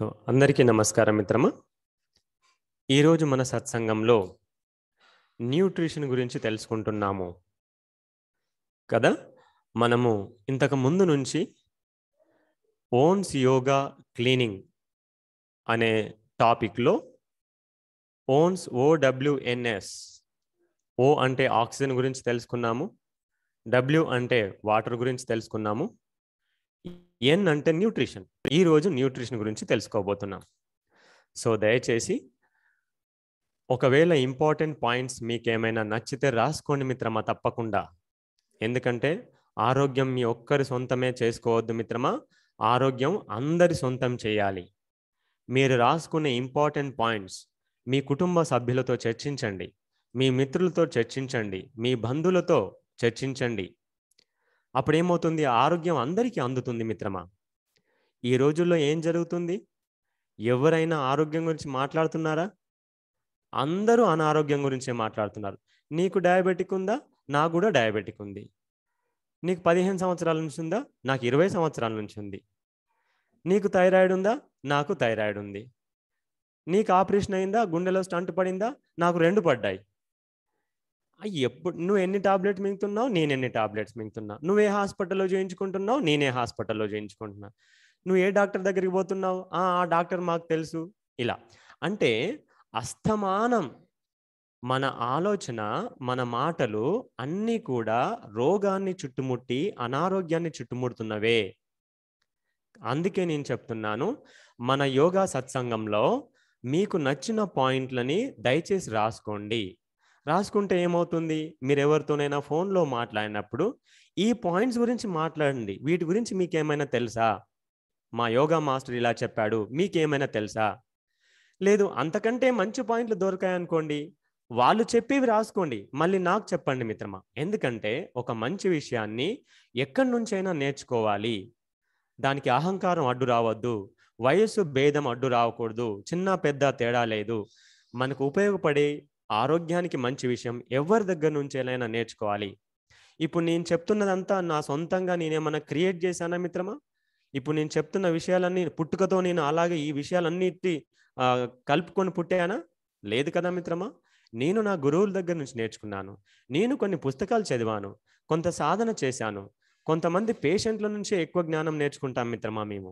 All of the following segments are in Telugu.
సో అందరికీ నమస్కారం మిత్రమా ఈరోజు మన సత్సంగంలో న్యూట్రిషన్ గురించి తెలుసుకుంటున్నాము కదా మనము ఇంతకు ముందు నుంచి ఓన్స్ యోగా క్లీనింగ్ అనే టాపిక్లో ఓన్స్ ఓడబ్ల్యూఎన్ఎస్ ఓ అంటే ఆక్సిజన్ గురించి తెలుసుకున్నాము డబ్ల్యూ అంటే వాటర్ గురించి తెలుసుకున్నాము ఎన్ అంటే న్యూట్రిషన్ ఈరోజు న్యూట్రిషన్ గురించి తెలుసుకోబోతున్నాం సో దయచేసి ఒకవేళ ఇంపార్టెంట్ పాయింట్స్ మీకు ఏమైనా నచ్చితే రాసుకోండి మిత్రమా తప్పకుండా ఎందుకంటే ఆరోగ్యం మీ ఒక్కరి సొంతమే చేసుకోవద్దు మిత్రమా ఆరోగ్యం అందరి సొంతం చేయాలి మీరు రాసుకునే ఇంపార్టెంట్ పాయింట్స్ మీ కుటుంబ సభ్యులతో చర్చించండి మీ మిత్రులతో చర్చించండి మీ బంధువులతో చర్చించండి అప్పుడేమవుతుంది ఆరోగ్యం అందరికీ అందుతుంది మిత్రమా ఈ రోజుల్లో ఏం జరుగుతుంది ఎవరైనా ఆరోగ్యం గురించి మాట్లాడుతున్నారా అందరూ అనారోగ్యం గురించే మాట్లాడుతున్నారు నీకు డయాబెటిక్ ఉందా నాకు కూడా డయాబెటిక్ ఉంది నీకు పదిహేను సంవత్సరాల నుంచి ఉందా నాకు ఇరవై సంవత్సరాల నుంచి ఉంది నీకు థైరాయిడ్ ఉందా నాకు థైరాయిడ్ ఉంది నీకు ఆపరేషన్ అయిందా గుండెలో స్టంట్ పడిందా నాకు రెండు పడ్డాయి ఎప్పుడు నువ్వు ఎన్ని టాబ్లెట్స్ మింగుతున్నావు నేను ఎన్ని టాబ్లెట్స్ మింగుతున్నా నువ్వు ఏ హాస్పిటల్లో చేయించుకుంటున్నావు నేనే హాస్పిటల్లో చేయించుకుంటున్నా నువ్వు ఏ డాక్టర్ దగ్గరికి పోతున్నావు ఆ డాక్టర్ మాకు తెలుసు ఇలా అంటే అస్తమానం మన ఆలోచన మన మాటలు అన్నీ కూడా రోగాన్ని చుట్టుముట్టి అనారోగ్యాన్ని చుట్టుముడుతున్నవే అందుకే నేను చెప్తున్నాను మన యోగా సత్సంగంలో మీకు నచ్చిన పాయింట్లని దయచేసి రాసుకోండి రాసుకుంటే ఏమవుతుంది మీరు ఎవరితోనైనా ఫోన్లో మాట్లాడినప్పుడు ఈ పాయింట్స్ గురించి మాట్లాడండి వీటి గురించి మీకేమైనా తెలుసా మా యోగా మాస్టర్ ఇలా చెప్పాడు మీకేమైనా తెలుసా లేదు అంతకంటే మంచి పాయింట్లు దొరికాయనుకోండి వాళ్ళు చెప్పేవి రాసుకోండి మళ్ళీ నాకు చెప్పండి మిత్రమా ఎందుకంటే ఒక మంచి విషయాన్ని ఎక్కడి నుంచైనా నేర్చుకోవాలి దానికి అహంకారం అడ్డు రావద్దు వయస్సు భేదం అడ్డు రావకూడదు చిన్న పెద్ద తేడా లేదు మనకు ఉపయోగపడే ఆరోగ్యానికి మంచి విషయం ఎవరి దగ్గర నుంచేలైనా నేర్చుకోవాలి ఇప్పుడు నేను చెప్తున్నదంతా నా సొంతంగా నేనేమన్నా క్రియేట్ చేశానా మిత్రమా ఇప్పుడు నేను చెప్తున్న విషయాలన్నీ పుట్టుకతో నేను అలాగే ఈ విషయాలన్నిటి కలుపుకొని పుట్టానా లేదు కదా మిత్రమా నేను నా గురువుల దగ్గర నుంచి నేర్చుకున్నాను నేను కొన్ని పుస్తకాలు చదివాను కొంత సాధన చేశాను కొంతమంది పేషెంట్ల నుంచే ఎక్కువ జ్ఞానం నేర్చుకుంటాం మిత్రమా మేము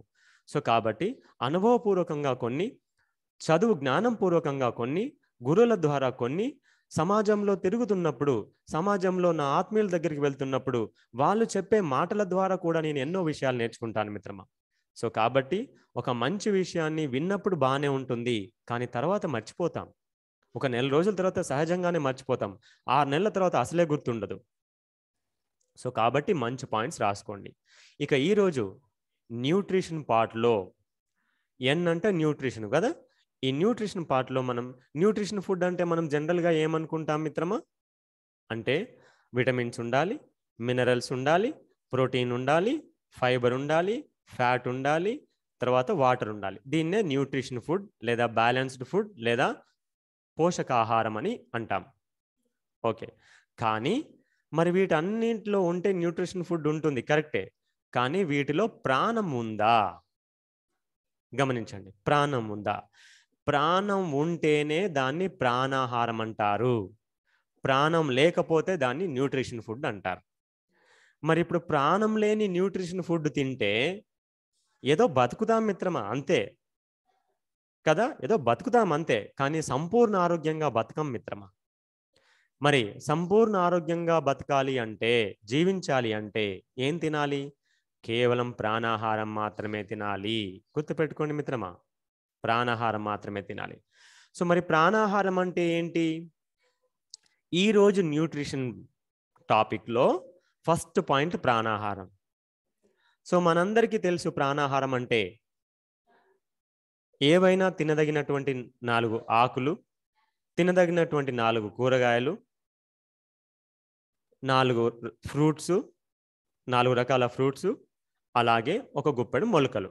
సో కాబట్టి అనుభవపూర్వకంగా కొన్ని చదువు జ్ఞానం పూర్వకంగా కొన్ని గురువుల ద్వారా కొన్ని సమాజంలో తిరుగుతున్నప్పుడు సమాజంలో నా ఆత్మీయుల దగ్గరికి వెళ్తున్నప్పుడు వాళ్ళు చెప్పే మాటల ద్వారా కూడా నేను ఎన్నో విషయాలు నేర్చుకుంటాను మిత్రమా సో కాబట్టి ఒక మంచి విషయాన్ని విన్నప్పుడు బాగానే ఉంటుంది కానీ తర్వాత మర్చిపోతాం ఒక నెల రోజుల తర్వాత సహజంగానే మర్చిపోతాం ఆరు నెలల తర్వాత అసలే గుర్తుండదు సో కాబట్టి మంచి పాయింట్స్ రాసుకోండి ఇక ఈరోజు న్యూట్రిషన్ పార్ట్లో ఎన్ అంటే న్యూట్రిషన్ కదా ఈ న్యూట్రిషన్ పార్ట్లో మనం న్యూట్రిషన్ ఫుడ్ అంటే మనం జనరల్గా ఏమనుకుంటాం మిత్రమా అంటే విటమిన్స్ ఉండాలి మినరల్స్ ఉండాలి ప్రోటీన్ ఉండాలి ఫైబర్ ఉండాలి ఫ్యాట్ ఉండాలి తర్వాత వాటర్ ఉండాలి దీన్నే న్యూట్రిషన్ ఫుడ్ లేదా బ్యాలెన్స్డ్ ఫుడ్ లేదా పోషకాహారం అని అంటాం ఓకే కానీ మరి వీటన్నింటిలో ఉంటే న్యూట్రిషన్ ఫుడ్ ఉంటుంది కరెక్టే కానీ వీటిలో ప్రాణం ఉందా గమనించండి ప్రాణం ఉందా ప్రాణం ఉంటేనే దాన్ని ప్రాణాహారం అంటారు ప్రాణం లేకపోతే దాన్ని న్యూట్రిషన్ ఫుడ్ అంటారు మరి ఇప్పుడు ప్రాణం లేని న్యూట్రిషన్ ఫుడ్ తింటే ఏదో బతుకుదాం మిత్రమా అంతే కదా ఏదో బతుకుదాం అంతే కానీ సంపూర్ణ ఆరోగ్యంగా బతకం మిత్రమా మరి సంపూర్ణ ఆరోగ్యంగా బతకాలి అంటే జీవించాలి అంటే ఏం తినాలి కేవలం ప్రాణాహారం మాత్రమే తినాలి గుర్తుపెట్టుకోండి మిత్రమా ప్రాణాహారం మాత్రమే తినాలి సో మరి ప్రాణాహారం అంటే ఏంటి ఈరోజు న్యూట్రిషన్ టాపిక్లో ఫస్ట్ పాయింట్ ప్రాణాహారం సో మనందరికీ తెలుసు ప్రాణాహారం అంటే ఏవైనా తినదగినటువంటి నాలుగు ఆకులు తినదగినటువంటి నాలుగు కూరగాయలు నాలుగు ఫ్రూట్స్ నాలుగు రకాల ఫ్రూట్స్ అలాగే ఒక గుప్పెడు మొలకలు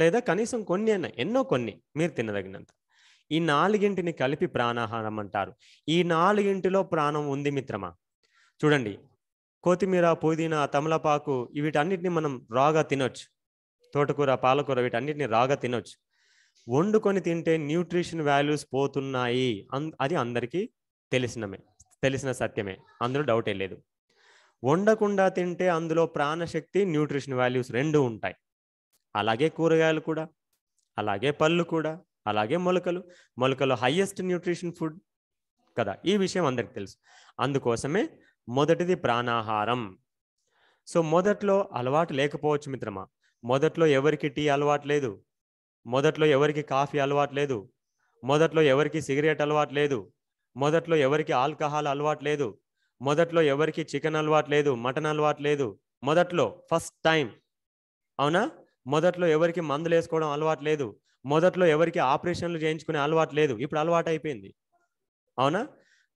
లేదా కనీసం కొన్ని అన్న ఎన్నో కొన్ని మీరు తినదగినంత ఈ నాలుగింటిని కలిపి ప్రాణాహారం అంటారు ఈ నాలుగింటిలో ప్రాణం ఉంది మిత్రమా చూడండి కొత్తిమీర పుదీనా తమలపాకు వీటన్నిటిని మనం రాగా తినొచ్చు తోటకూర పాలకూర వీటన్నిటిని రాగా తినొచ్చు వండుకొని తింటే న్యూట్రిషన్ వాల్యూస్ పోతున్నాయి అది అందరికీ తెలిసినమే తెలిసిన సత్యమే అందులో డౌటే లేదు వండకుండా తింటే అందులో ప్రాణశక్తి న్యూట్రిషన్ వాల్యూస్ రెండు ఉంటాయి అలాగే కూరగాయలు కూడా అలాగే పళ్ళు కూడా అలాగే మొలకలు మొలకలు హయ్యెస్ట్ న్యూట్రిషన్ ఫుడ్ కదా ఈ విషయం అందరికి తెలుసు అందుకోసమే మొదటిది ప్రాణాహారం సో మొదట్లో అలవాటు లేకపోవచ్చు మిత్రమా మొదట్లో ఎవరికి టీ అలవాటు లేదు మొదట్లో ఎవరికి కాఫీ అలవాటు లేదు మొదట్లో ఎవరికి సిగరెట్ అలవాటు లేదు మొదట్లో ఎవరికి ఆల్కహాల్ అలవాటు లేదు మొదట్లో ఎవరికి చికెన్ అలవాటు లేదు మటన్ అలవాటు లేదు మొదట్లో ఫస్ట్ టైం అవునా మొదట్లో ఎవరికి మందులు వేసుకోవడం అలవాటు లేదు మొదట్లో ఎవరికి ఆపరేషన్లు చేయించుకునే అలవాటు లేదు ఇప్పుడు అలవాటు అయిపోయింది అవునా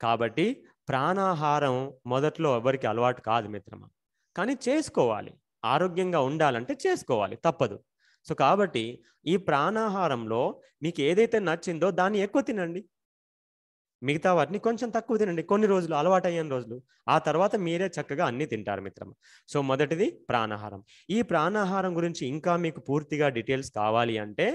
కాబట్టి ప్రాణాహారం మొదట్లో ఎవరికి అలవాటు కాదు మిత్రమా కానీ చేసుకోవాలి ఆరోగ్యంగా ఉండాలంటే చేసుకోవాలి తప్పదు సో కాబట్టి ఈ ప్రాణాహారంలో మీకు ఏదైతే నచ్చిందో దాన్ని ఎక్కువ తినండి మిగతా వాటిని కొంచెం తక్కువ తినండి కొన్ని రోజులు అలవాటు అయ్యే రోజులు ఆ తర్వాత మీరే చక్కగా అన్నీ తింటారు మిత్రం సో మొదటిది ప్రాణాహారం ఈ ప్రాణాహారం గురించి ఇంకా మీకు పూర్తిగా డీటెయిల్స్ కావాలి అంటే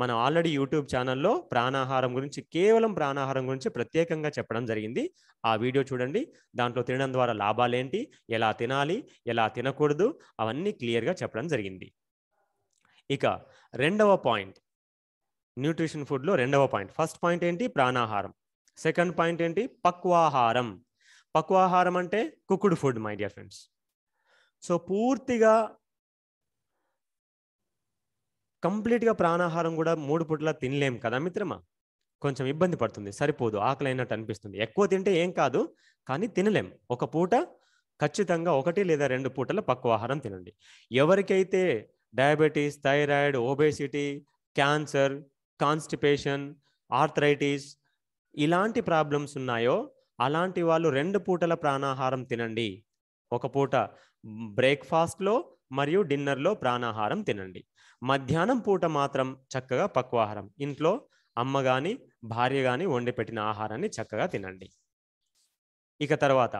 మనం ఆల్రెడీ యూట్యూబ్ ఛానల్లో ప్రాణాహారం గురించి కేవలం ప్రాణాహారం గురించి ప్రత్యేకంగా చెప్పడం జరిగింది ఆ వీడియో చూడండి దాంట్లో తినడం ద్వారా లాభాలేంటి ఎలా తినాలి ఎలా తినకూడదు అవన్నీ క్లియర్గా చెప్పడం జరిగింది ఇక రెండవ పాయింట్ న్యూట్రిషన్ ఫుడ్లో రెండవ పాయింట్ ఫస్ట్ పాయింట్ ఏంటి ప్రాణాహారం సెకండ్ పాయింట్ ఏంటి పక్వాహారం పక్వాహారం అంటే cooked food my dear friends so పూర్తిగా కంప్లీట్గా ప్రాణాహారం కూడా మూడు పూటలా తినలేం కదా మిత్రమా కొంచెం ఇబ్బంది పడుతుంది సరిపోదు ఆకలి అయినట్టు అనిపిస్తుంది ఎక్కువ తింటే ఏం కాదు కానీ తినలేం ఒక పూట ఖచ్చితంగా ఒకటి లేదా రెండు పూటల పక్వ ఆహారం తినండి ఎవరికైతే diabetes thyroid obesity cancer constipation arthritis ఇలాంటి ప్రాబ్లమ్స్ ఉన్నాయో అలాంటి వాళ్ళు రెండు పూటల ప్రాణాహారం తినండి ఒక పూట బ్రేక్ఫాస్ట్లో మరియు డిన్నర్లో ప్రాణాహారం తినండి మధ్యాహ్నం పూట మాత్రం చక్కగా పక్వాహారం ఇంట్లో అమ్మ కానీ భార్య కానీ వండి పెట్టిన ఆహారాన్ని చక్కగా తినండి ఇక తర్వాత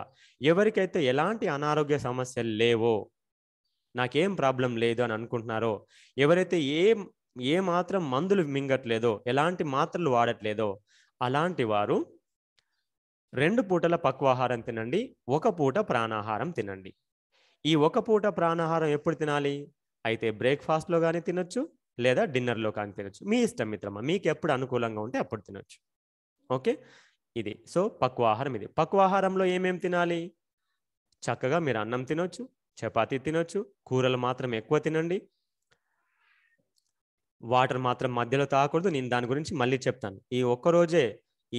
ఎవరికైతే ఎలాంటి అనారోగ్య సమస్యలు లేవో నాకేం ప్రాబ్లం లేదు అని అనుకుంటున్నారో ఎవరైతే ఏ ఏ మాత్రం మందులు మింగట్లేదో ఎలాంటి మాత్రలు వాడట్లేదో అలాంటి వారు రెండు పూటల పక్వాహారం తినండి ఒక పూట ప్రాణాహారం తినండి ఈ ఒక పూట ప్రాణాహారం ఎప్పుడు తినాలి అయితే బ్రేక్ఫాస్ట్లో కానీ తినొచ్చు లేదా డిన్నర్లో కానీ తినొచ్చు మీ ఇష్టం మిత్రమా మీకు ఎప్పుడు అనుకూలంగా ఉంటే అప్పుడు తినొచ్చు ఓకే ఇది సో పక్వాహారం ఇది పక్వాహారంలో ఏమేమి తినాలి చక్కగా మీరు అన్నం తినొచ్చు చపాతీ తినొచ్చు కూరలు మాత్రం ఎక్కువ తినండి వాటర్ మాత్రం మధ్యలో తాగకూడదు నేను దాని గురించి మళ్ళీ చెప్తాను ఈ ఒక్కరోజే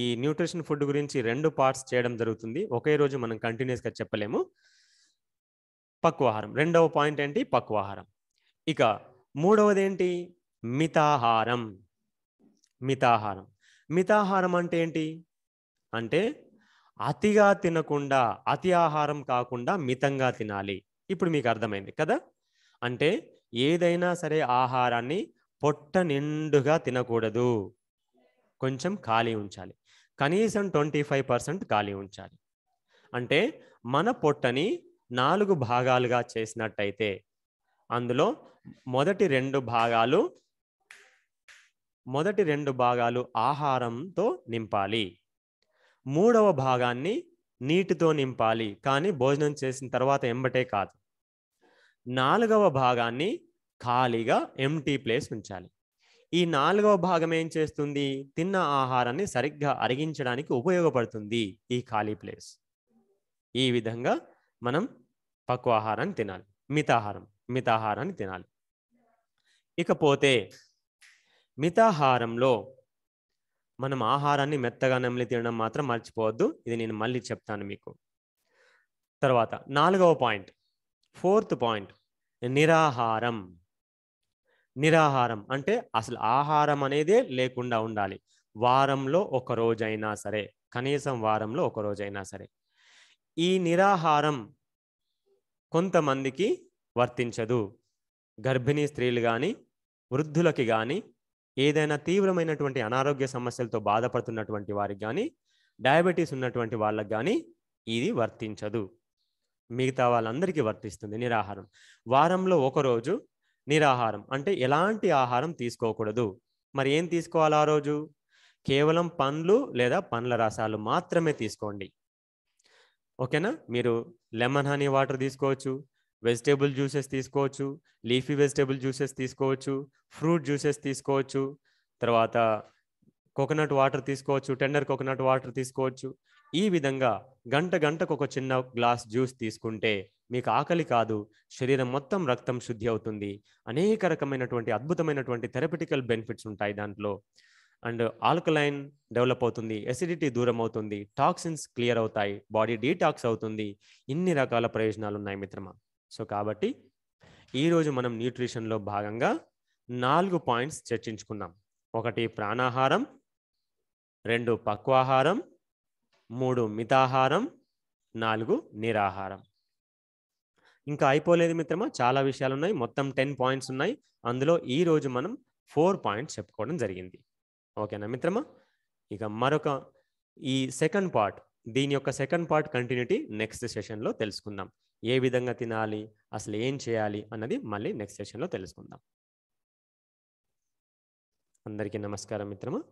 ఈ న్యూట్రిషన్ ఫుడ్ గురించి రెండు పార్ట్స్ చేయడం జరుగుతుంది ఒకే రోజు మనం కంటిన్యూస్గా చెప్పలేము పక్వాహారం రెండవ పాయింట్ ఏంటి పక్వాహారం ఇక మూడవది ఏంటి మితాహారం మితాహారం మితాహారం అంటే ఏంటి అంటే అతిగా తినకుండా అతి ఆహారం కాకుండా మితంగా తినాలి ఇప్పుడు మీకు అర్థమైంది కదా అంటే ఏదైనా సరే ఆహారాన్ని పొట్ట నిండుగా తినకూడదు కొంచెం ఖాళీ ఉంచాలి కనీసం ట్వంటీ ఫైవ్ పర్సెంట్ ఖాళీ ఉంచాలి అంటే మన పొట్టని నాలుగు భాగాలుగా చేసినట్టయితే అందులో మొదటి రెండు భాగాలు మొదటి రెండు భాగాలు ఆహారంతో నింపాలి మూడవ భాగాన్ని నీటితో నింపాలి కానీ భోజనం చేసిన తర్వాత ఎంబటే కాదు నాలుగవ భాగాన్ని ఖాళీగా ఎంటీ ప్లేస్ ఉంచాలి ఈ నాలుగవ భాగం ఏం చేస్తుంది తిన్న ఆహారాన్ని సరిగ్గా అరిగించడానికి ఉపయోగపడుతుంది ఈ ఖాళీ ప్లేస్ ఈ విధంగా మనం పక్వ ఆహారాన్ని తినాలి మితాహారం మితాహారాన్ని తినాలి ఇకపోతే మితాహారంలో మనం ఆహారాన్ని మెత్తగా నమిలి తినడం మాత్రం మర్చిపోవద్దు ఇది నేను మళ్ళీ చెప్తాను మీకు తర్వాత నాలుగవ పాయింట్ ఫోర్త్ పాయింట్ నిరాహారం నిరాహారం అంటే అసలు ఆహారం అనేదే లేకుండా ఉండాలి వారంలో ఒక రోజైనా సరే కనీసం వారంలో ఒక రోజైనా సరే ఈ నిరాహారం కొంతమందికి వర్తించదు గర్భిణీ స్త్రీలు కానీ వృద్ధులకి కానీ ఏదైనా తీవ్రమైనటువంటి అనారోగ్య సమస్యలతో బాధపడుతున్నటువంటి వారికి కానీ డయాబెటీస్ ఉన్నటువంటి వాళ్ళకి కానీ ఇది వర్తించదు మిగతా వాళ్ళందరికీ వర్తిస్తుంది నిరాహారం వారంలో ఒకరోజు నిరాహారం అంటే ఎలాంటి ఆహారం తీసుకోకూడదు మరి ఏం తీసుకోవాలి ఆ రోజు కేవలం పండ్లు లేదా పండ్ల రసాలు మాత్రమే తీసుకోండి ఓకేనా మీరు లెమన్ హనీ వాటర్ తీసుకోవచ్చు వెజిటేబుల్ జ్యూసెస్ తీసుకోవచ్చు లీఫీ వెజిటేబుల్ జ్యూసెస్ తీసుకోవచ్చు ఫ్రూట్ జ్యూసెస్ తీసుకోవచ్చు తర్వాత కోకోనట్ వాటర్ తీసుకోవచ్చు టెండర్ కోకోనట్ వాటర్ తీసుకోవచ్చు ఈ విధంగా గంట గంటకు ఒక చిన్న గ్లాస్ జ్యూస్ తీసుకుంటే మీకు ఆకలి కాదు శరీరం మొత్తం రక్తం శుద్ధి అవుతుంది అనేక రకమైనటువంటి అద్భుతమైనటువంటి థెరపిటికల్ బెనిఫిట్స్ ఉంటాయి దాంట్లో అండ్ ఆల్కలైన్ డెవలప్ అవుతుంది ఎసిడిటీ దూరం అవుతుంది టాక్సిన్స్ క్లియర్ అవుతాయి బాడీ డీటాక్స్ అవుతుంది ఇన్ని రకాల ప్రయోజనాలు ఉన్నాయి మిత్రమా సో కాబట్టి ఈరోజు మనం న్యూట్రిషన్లో భాగంగా నాలుగు పాయింట్స్ చర్చించుకున్నాం ఒకటి ప్రాణాహారం రెండు పక్వాహారం మూడు మితాహారం నాలుగు నిరాహారం ఇంకా అయిపోలేదు మిత్రమా చాలా విషయాలు ఉన్నాయి మొత్తం టెన్ పాయింట్స్ ఉన్నాయి అందులో ఈ రోజు మనం ఫోర్ పాయింట్స్ చెప్పుకోవడం జరిగింది ఓకేనా మిత్రమా ఇక మరొక ఈ సెకండ్ పార్ట్ దీని యొక్క సెకండ్ పార్ట్ కంటిన్యూటీ నెక్స్ట్ సెషన్లో తెలుసుకుందాం ఏ విధంగా తినాలి అసలు ఏం చేయాలి అన్నది మళ్ళీ నెక్స్ట్ సెషన్లో తెలుసుకుందాం అందరికీ నమస్కారం మిత్రమా